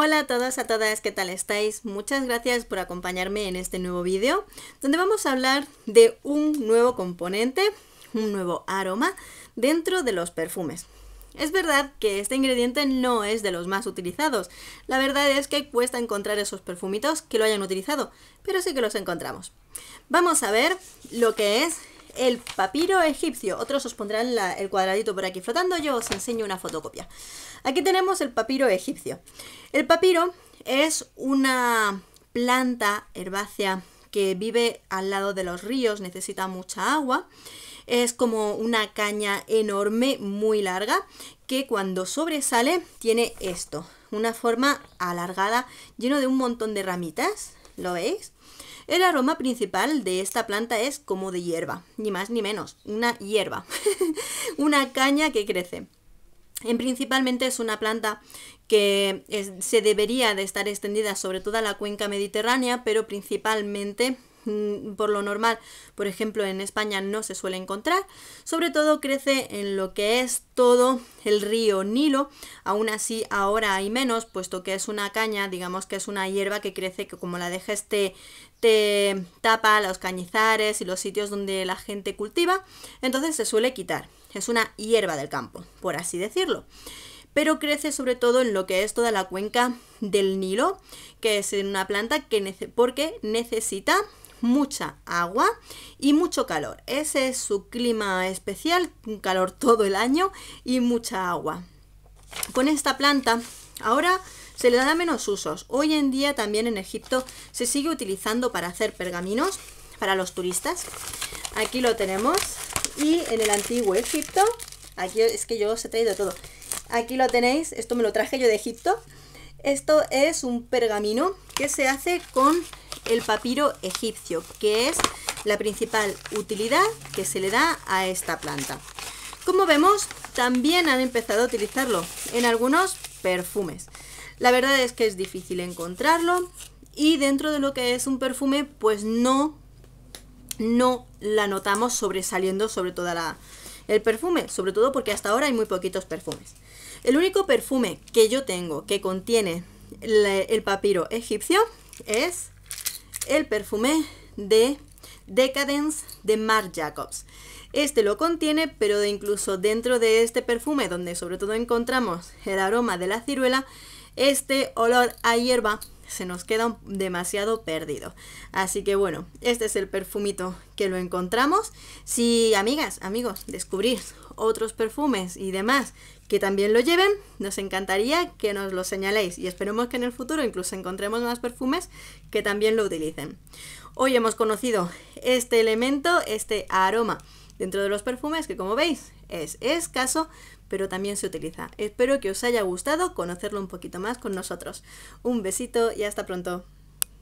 Hola a todas, a todas, ¿qué tal estáis? Muchas gracias por acompañarme en este nuevo vídeo, donde vamos a hablar de un nuevo componente, un nuevo aroma, dentro de los perfumes. Es verdad que este ingrediente no es de los más utilizados, la verdad es que cuesta encontrar esos perfumitos que lo hayan utilizado, pero sí que los encontramos. Vamos a ver lo que es el papiro egipcio. Otros os pondrán el cuadradito por aquí flotando, yo os enseño una fotocopia. Aquí tenemos el papiro egipcio. El papiro es una planta herbácea que vive al lado de los ríos, necesita mucha agua. Es como una caña enorme, muy larga, que cuando sobresale tiene esto, una forma alargada, lleno de un montón de ramitas, ¿Lo veis? El aroma principal de esta planta es como de hierba, ni más ni menos, una hierba, una caña que crece. En principalmente es una planta que se debería de estar extendida sobre toda la cuenca mediterránea, pero principalmente Mm, por lo normal, por ejemplo, en España no se suele encontrar. Sobre todo crece en lo que es todo el río Nilo. Aún así, ahora hay menos, puesto que es una caña, digamos que es una hierba que crece, que como la dejes te, te tapa los cañizares y los sitios donde la gente cultiva. Entonces se suele quitar. Es una hierba del campo, por así decirlo pero crece sobre todo en lo que es toda la cuenca del Nilo, que es una planta que porque necesita mucha agua y mucho calor. Ese es su clima especial, un calor todo el año y mucha agua. Con esta planta ahora se le da menos usos. Hoy en día también en Egipto se sigue utilizando para hacer pergaminos para los turistas. Aquí lo tenemos. Y en el antiguo Egipto, aquí es que yo os he traído todo. Aquí lo tenéis, esto me lo traje yo de Egipto. Esto es un pergamino que se hace con el papiro egipcio, que es la principal utilidad que se le da a esta planta. Como vemos, también han empezado a utilizarlo en algunos perfumes. La verdad es que es difícil encontrarlo y dentro de lo que es un perfume, pues no, no la notamos sobresaliendo sobre todo el perfume, sobre todo porque hasta ahora hay muy poquitos perfumes. El único perfume que yo tengo que contiene el, el papiro egipcio es el perfume de Decadence de Marc Jacobs. Este lo contiene, pero de incluso dentro de este perfume, donde sobre todo encontramos el aroma de la ciruela, este olor a hierba se nos queda demasiado perdido. Así que bueno, este es el perfumito que lo encontramos. Si amigas, amigos, descubrir otros perfumes y demás que también lo lleven, nos encantaría que nos lo señaléis y esperemos que en el futuro incluso encontremos más perfumes que también lo utilicen. Hoy hemos conocido este elemento, este aroma dentro de los perfumes que como veis es escaso, pero también se utiliza. Espero que os haya gustado conocerlo un poquito más con nosotros. Un besito y hasta pronto.